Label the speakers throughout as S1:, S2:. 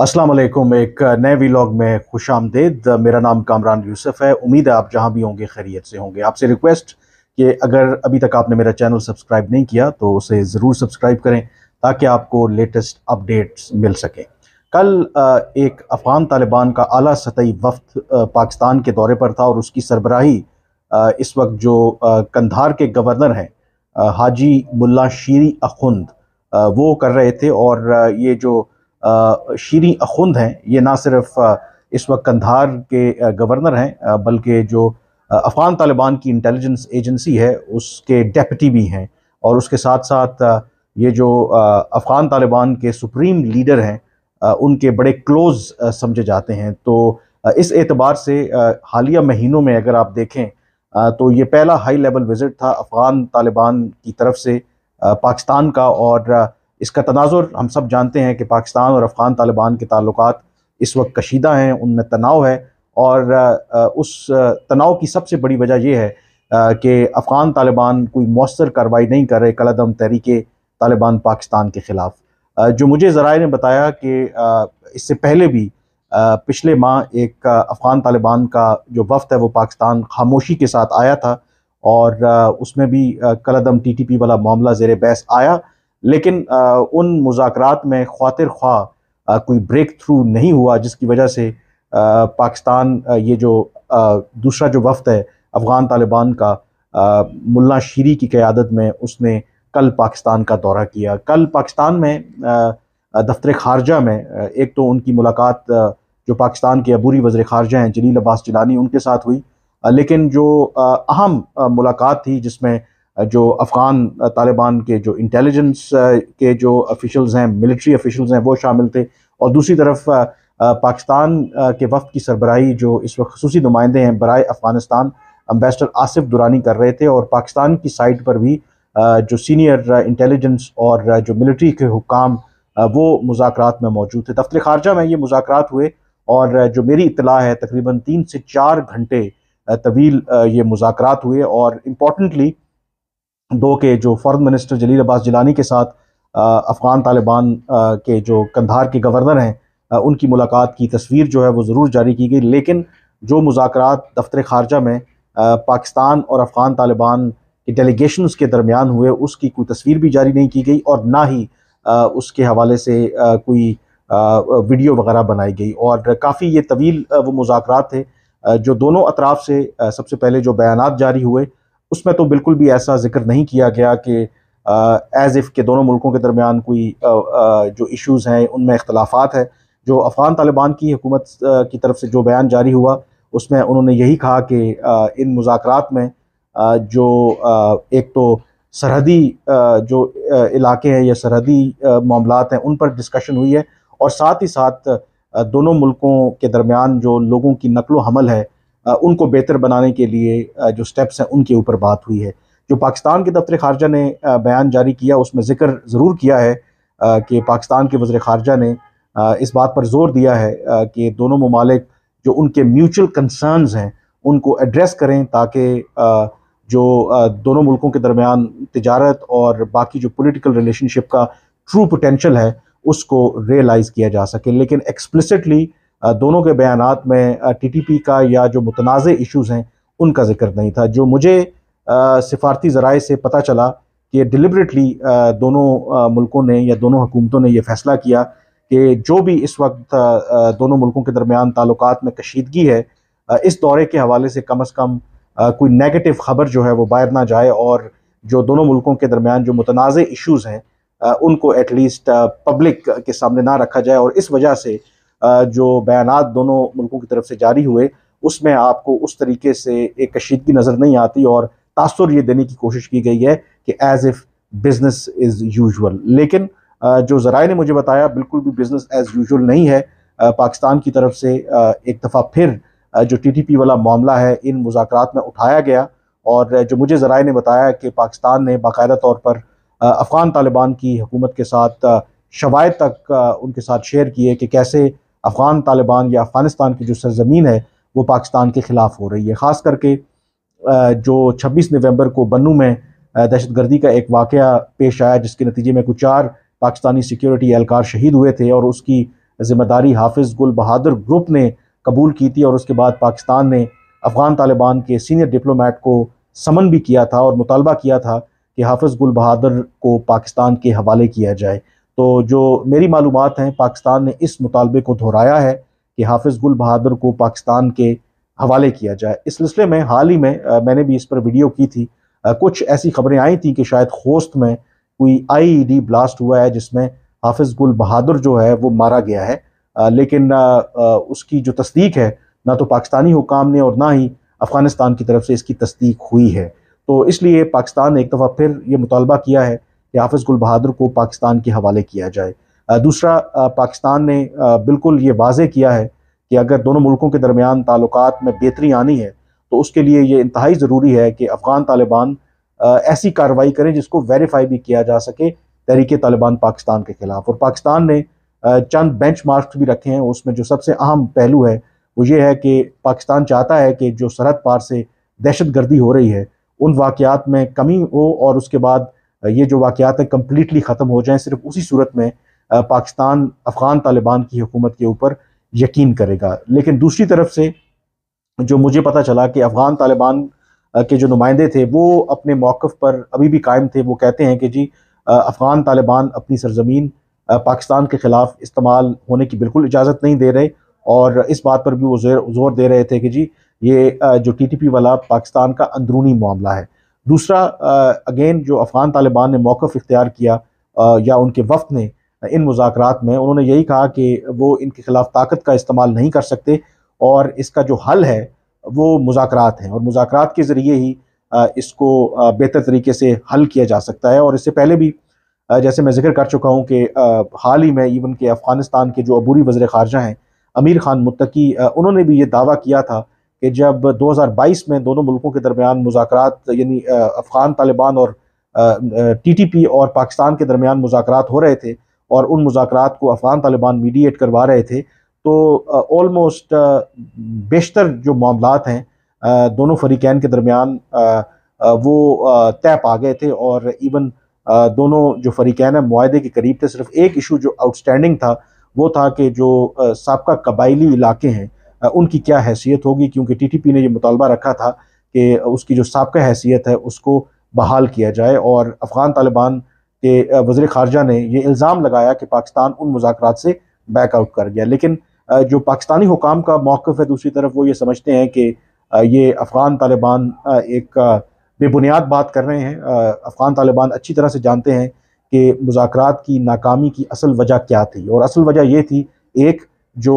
S1: अस्सलाम वालेकुम एक नए वीलॉग में खुश आमदेद मेरा नाम कामरान यूसुफ है उम्मीद है आप जहाँ भी होंगे खैरियत से होंगे आपसे रिक्वेस्ट कि अगर अभी तक आपने मेरा चैनल सब्सक्राइब नहीं किया तो उसे ज़रूर सब्सक्राइब करें ताकि आपको लेटेस्ट अपडेट्स मिल सकें कल एक अफ़गान तालिबान का आला सतही वफ्त पाकिस्तान के दौरे पर था और उसकी सरबराही इस वक्त जो कंधार के गवर्नर हैं हाजी मुल्ला शीरी अखुंद वो कर रहे थे और ये जो शीरी अखुंद हैं ये ना सिर्फ इस वक्त कंधार के गवर्नर हैं बल्कि जो अफ़गान तालिबान की इंटेलिजेंस एजेंसी है उसके डेप्टी भी हैं और उसके साथ साथ ये जो अफ़गान तालिबान के सुप्रीम लीडर हैं उनके बड़े क्लोज समझे जाते हैं तो इस एतबार से हालिया महीनों में अगर आप देखें तो ये पहला हाई लेवल विज़िट था अफ़गान तालिबान की तरफ से पाकिस्तान का और इसका तनाजुर हम सब जानते हैं कि पाकिस्तान और अफ़गान तालिबान के ताल्लुक इस वक्त कशीदा हैं उनमें तनाव है और उस तनाव की सबसे बड़ी वजह यह है कि अफ़गान तालिबान कोई मौसर कार्रवाई नहीं कर रहे कलदम तहरीके तालिबान पाकिस्तान के ख़िलाफ़ जो मुझे ज़रा ने बताया कि इससे पहले भी पिछले माह एक अफ़गान तालिबान का जो वफ्त है वो पाकिस्तान खामोशी के साथ आया था और उसमें भी कलदम टीटीपी वाला मामला जेर बहस आया लेकिन उन मुजात में खातिर ख्वा कोई ब्रेक थ्रू नहीं हुआ जिसकी वजह से पाकिस्तान ये जो दूसरा जो वफ्त है अफ़गान तालिबान का मुल्ला शीरी की क़्यादत में उसने कल पाकिस्तान का दौरा किया कल पाकिस्तान में दफ्तर खारजा में एक तो उनकी मुलाकात जो पाकिस्तान के अबूरी वज़र खारजा हैं जलील अब्बास जिलानी उनके साथ हुई लेकिन जो अहम मुलाकात थी जिसमें जो अफ़गान तालिबान के जो इंटेलिजेंस के जो अफिशल्स हैं मिलिट्री अफिशल्स हैं वो शामिल थे और दूसरी तरफ पाकिस्तान के वफ़ की सरबराही जो इस वक्त खसूस नुमाइंदे हैं बरए अफ़गानिस्तान अम्बेसडर आसिफ दुरानी कर रहे थे और पाकिस्तान की साइड पर भी जो सीनियर इंटेलिजेंस और जो मिलिट्री के हुकाम वो मुजाकर में मौजूद थे दफ्तर खारजा में ये मुजाकर हुए और जो मेरी इतला है तकरीबन तीन से चार घंटे तवील ये मुजाकर हुए और इम्पोर्टेंटली दो के जो फॉरन मिनिस्टर जलील अब्बास जिलानी के साथ अफ़गान तालिबान के जो कंधार के गवर्नर हैं उनकी मुलाकात की तस्वीर जो है वो ज़रूर जारी की गई लेकिन जो मुजाकर दफ्तर खारजा में पाकिस्तान और अफ़गान तालिबान के डेलीगेशन के दरमियान हुए उसकी कोई तस्वीर भी जारी नहीं की गई और ना ही उसके हवाले से कोई वीडियो वगैरह बनाई गई और काफ़ी ये तवील वो मुजाकर थे जो दोनों अतराफ़ से सबसे पहले जो बयान जारी हुए उसमें तो बिल्कुल भी ऐसा जिक्र नहीं किया गया कि एज़ इफ़ के दोनों मुल्कों के दरमियान कोई आ, आ, जो इश्यूज़ हैं उनमें इख्तलाफात है जो अफ़गान तालिबान की हुकूमत की तरफ से जो बयान जारी हुआ उसमें उन्होंने यही कहा कि आ, इन मुजाकर में आ, जो आ, एक तो सरहदी जो आ, इलाके हैं या सरहदी मामला हैं उन पर डिस्कशन हुई है और साथ ही साथ दोनों मुल्कों के दरमियान जो लोगों की नकलो हमल है उनको बेहतर बनाने के लिए जो स्टेप्स हैं उनके ऊपर बात हुई है जो पाकिस्तान के दफ्तर खारजा ने बयान जारी किया उसमें जिक्र ज़रूर किया है कि पाकिस्तान के वज़र खारजा ने इस बात पर ज़ोर दिया है कि दोनों ममालिक जो उनके म्यूचुअल कंसर्नस हैं उनको एड्रेस करें ताकि जो दोनों मुल्कों के दरमियान तजारत और बाकी जो पॉलिटिकल रिलेशनशिप का ट्रू पोटेंशल है उसको रियलाइज़ किया जा सके लेकिन एक्सप्लिसिटली दोनों के बयान में टी का या जो मुतनाज़ इशूज़ हैं उनका जिक्र नहीं था जो मुझे सिफारती ज़राए से पता चला कि डिलिबरेटली दोनों मुल्कों ने या दोनों हुकूमतों ने यह फ़ैसला किया कि जो भी इस वक्त दोनों मुल्कों के दरमियान ताल्लुक में कशीदगी है इस दौरे के हवाले से कम अज़ कम कोई नेगेटिव ख़बर जो है वो बाहर ना जाए और जो दोनों मुल्कों के दरमियान जो मुतनाज़ इशूज़ हैं उनको एटलीस्ट पब्लिक के सामने ना रखा जाए और इस वजह से जो बयान दोनों मुल्कों की तरफ से जारी हुए उसमें आपको उस तरीके से एक कशीदगी नज़र नहीं आती और तासर ये देने की कोशिश की गई है कि as if business is usual लेकिन जो ज़रा ने मुझे बताया बिल्कुल भी बिज़नेस एज़ यूजल नहीं है पाकिस्तान की तरफ से एक दफ़ा फिर जो टी टी पी वाला मामला है इन मुजाकर में उठाया गया और जो मुझे ज़रा ने बताया कि पाकिस्तान ने बाकायदा तौर पर अफ़गान तालिबान की हुकूमत के साथ शवाय तक उनके साथ शेयर किए कि कैसे अफ़गान तालिबान या अफ़गानिस्तान की जो सरजमीन है वो पाकिस्तान के ख़िलाफ़ हो रही है ख़ास करके जो छब्बीस नवंबर को बन्नू में दहशत गर्दी का एक वाक़ पेश आया जिसके नतीजे में कुछ चार पाकिस्तानी सिक्योरिटी एहलकार शहीद हुए थे और उसकी ज़िम्मेदारी हाफिज़ गुल बहादुर ग्रुप ने कबूल की थी और उसके बाद पाकिस्तान ने अफ़गान तालिबान के सीनियर डिप्लोमेट को समन भी किया था और मुतालबा किया था कि हाफिज़ गुल बहादुर को पाकिस्तान के हवाले किया जाए तो जो मेरी मालूम हैं पाकिस्तान ने इस मुतालबे को दोहराया है कि हाफिज़ गुल बहादुर को पाकिस्तान के हवाले किया जाए इस सिलसिले में हाल ही में आ, मैंने भी इस पर वीडियो की थी आ, कुछ ऐसी खबरें आई थी कि शायद खोस्त में कोई आई ब्लास्ट हुआ है जिसमें हाफिज़ गुल बहादुर जो है वो मारा गया है आ, लेकिन उसकी जो तस्दीक है ना तो पाकिस्तानी हुकाम ने और ना ही अफ़गानिस्तान की तरफ से इसकी तस्दीक हुई है तो इसलिए पाकिस्तान ने एक दफ़ा फिर ये मुतालबा किया है कि हाफिज़ गुल बहादुर को पाकिस्तान के हवाले किया जाए दूसरा पाकिस्तान ने बिल्कुल ये वाजे किया है कि अगर दोनों मुल्कों के दरमियान ताल्लुक में बेहतरी आनी है तो उसके लिए ये इंतहाई ज़रूरी है कि अफ़गान तालिबान ऐसी कार्रवाई करें जिसको वेरीफाई भी किया जा सके तहरीक तालिबान पाकिस्तान के ख़िलाफ़ और पाकिस्तान ने चंद बेंच मार्क्स भी रखे हैं उसमें जो सबसे अहम पहलू है वो ये है कि पाकिस्तान चाहता है कि जो सरहद पार से दहशत गर्दी हो रही है उन वाकयात में कमी हो और उसके बाद ये जो वाक़ात हैं कम्प्लीटली ख़त्म हो जाएँ सिर्फ उसी सूरत में पाकिस्तान अफ़गान तालिबान की हुकूमत के ऊपर यकीन करेगा लेकिन दूसरी तरफ से जो मुझे पता चला कि अफ़गान तालिबान के जो नुमाइंदे थे वो अपने मौक़ पर अभी भी कायम थे वो कहते हैं कि जी अफ़गान तालिबान अपनी सरजमीन पाकिस्तान के ख़िलाफ़ इस्तेमाल होने की बिल्कुल इजाज़त नहीं दे रहे और इस बात पर भी वो जोर दे रहे थे कि जी ये जो टी वाला पाकिस्तान का अंदरूनी मामला है दूसरा अगेन जो अफ़गान तालिबान ने मौक़ इख्तियार किया आ, या उनके वफ्त ने इन मुजाकरात में उन्होंने यही कहा कि वो इनके ख़िलाफ़ ताकत का इस्तेमाल नहीं कर सकते और इसका जो हल है वो मुजाकर हैं और मुजाकर के ज़रिए ही इसको बेहतर तरीके से हल किया जा सकता है और इससे पहले भी जैसे मैं जिक्र कर चुका हूँ कि हाल ही में इवन के अफ़गानिस्तान के जो अबूरी वज़र ख़ारजा हैं अमीर ख़ान मुत्तकी उन्होंने भी ये दावा किया था कि जब 2022 में दोनों मुल्कों के दरमियान मुजाकर यानी अफ़गान तालिबान और टीटीपी और पाकिस्तान के दरमियान मुजाकर हो रहे थे और उन मुजाकर को अफ़गान तालिबान मीडिएट करवा रहे थे तो ऑलमोस्ट बेशतर जो मामला हैं दोनों फरीकैन के दरमियान वो तय पा गए थे और इवन दोनों जो फरीकैन हैं माहे के करीब थे सिर्फ एक इशू जो आउटस्टैंडिंग था वो था कि जो सबका कबायली इलाके हैं उनकी क्या हैसियत होगी क्योंकि टीटीपी ने ये मुतालबा रखा था कि उसकी जो सबका हैसियत है उसको बहाल किया जाए और अफ़गान तालिबान के वज़र ख़ारजा ने यह इल्ज़ाम लगाया कि पाकिस्तान उन मुजाकर से बैकआउट कर गया लेकिन जो पाकिस्तानी हुकाम का मौक़ है दूसरी तरफ वो ये समझते हैं कि ये अफ़गान तालिबान एक बेबुनियाद बात कर रहे हैं अफ़गान तालिबान अच्छी तरह से जानते हैं कि मुजाकर की नाकामी की असल वजह क्या थी और असल वजह यह थी एक जो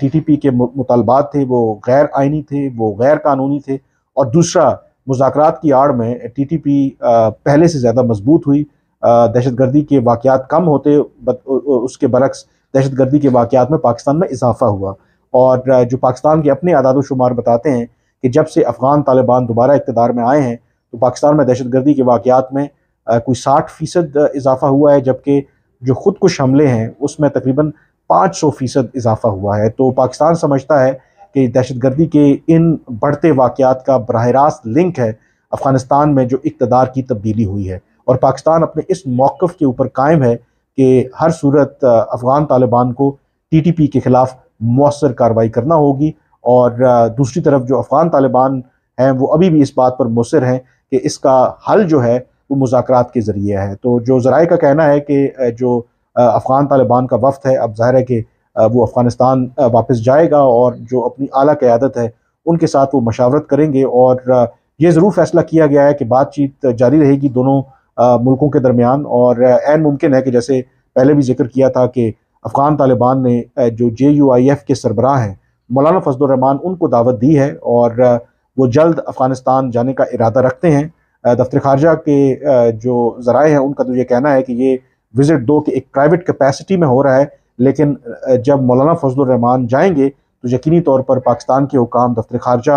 S1: टी टी पी के मुतालबात थे वो गैर आइनी थे वो गैर कानूनी थे और दूसरा मुजाकर की आड़ में टी टी पी पहले से ज़्यादा मजबूत हुई दहशत गर्दी के वाक़ात कम होते उसके बरक्स दहशत गर्दी के वाक़ात में पाकिस्तान में इजाफा हुआ और जो पाकिस्तान के अपने आदाद शुमार बताते हैं कि जब से अफ़गान तालिबान दोबारा इकतदार में आए हैं तो पाकिस्तान में दहशत गर्दी के वाक़ात में कोई साठ फ़ीसद इजाफा हुआ है जबकि जो खुदकुश हमले हैं उसमें तकरीबन पाँच सौ फीसद इजाफा हुआ है तो पाकिस्तान समझता है कि दहशतगर्दी के इन बढ़ते वाक़ात का बरह रास्त लिंक है अफ़गानिस्तान में जो इकतदार की तब्दीली हुई है और पाकिस्तान अपने इस मौक़ के ऊपर कायम है कि हर सूरत अफ़गान तालिबान को टी टी पी के ख़िलाफ़ मौसर कार्रवाई करना होगी और दूसरी तरफ जो अफ़गान तालिबान हैं वो अभी भी इस बात पर मौसर हैं कि इसका हल जो है वो मुजाकर के ज़रिए है तो जो ज़राए का कहना है कि जो अफ़गान तालिबान का वफद है अब ज़ाहिर है कि वो अफ़गानिस्तान वापस जाएगा और जो अपनी अली क़्यादत है उनके साथ वो मशावरत करेंगे और ये ज़रूर फैसला किया गया है कि बातचीत जारी रहेगी दोनों मुल्कों के दरमियान और एन मुमकिन है कि जैसे पहले भी जिक्र किया था कि अफ़गान तालिबान ने जो जे यू आई एफ़ के सरबराह हैं मौलाना फजलरहमान उनको दावत दी है और वो जल्द अफ़गानिस्तान जाने का इरादा रखते हैं दफ्तर खारजा के जो ज़राए हैं उनका तो ये कहना है कि ये विजिट दो कि एक प्राइवेट कैपेसिटी में हो रहा है लेकिन जब मौलाना फजलरहमान जाएंगे तो यकीनी तौर पर पाकिस्तान के हुकाम दफ्तर खारजा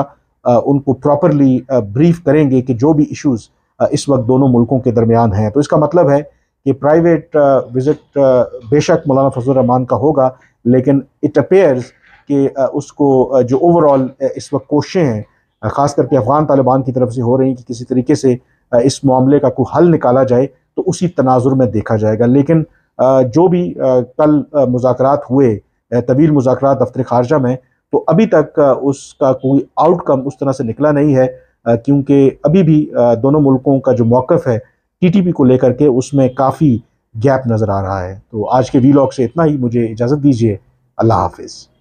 S1: उनको प्रॉपरली ब्रीफ करेंगे कि जो भी इश्यूज़ इस वक्त दोनों मुल्कों के दरमियान हैं तो इसका मतलब है कि प्राइवेट विज़िट बेशक मौलाना फजलरहमान का होगा लेकिन इट अपेयर्स कि उसको जो ओवरऑल इस वक्त कोशें हैं ख़ास करके अफ़गान तालिबान की तरफ से हो रही कि किसी तरीके से इस मामले का कोई हल निकाला जाए तो उसी तनाजुर में देखा जाएगा लेकिन जो भी कल मुजाकर हुए तवील मुजाकर दफ्तर खारजा में तो अभी तक उसका कोई आउटकम उस तरह से निकला नहीं है क्योंकि अभी भी दोनों मुल्कों का जो मौक़ है टीटीपी को लेकर के उसमें काफ़ी गैप नज़र आ रहा है तो आज के वीलॉग से इतना ही मुझे इजाज़त दीजिए अल्लाह हाफिज़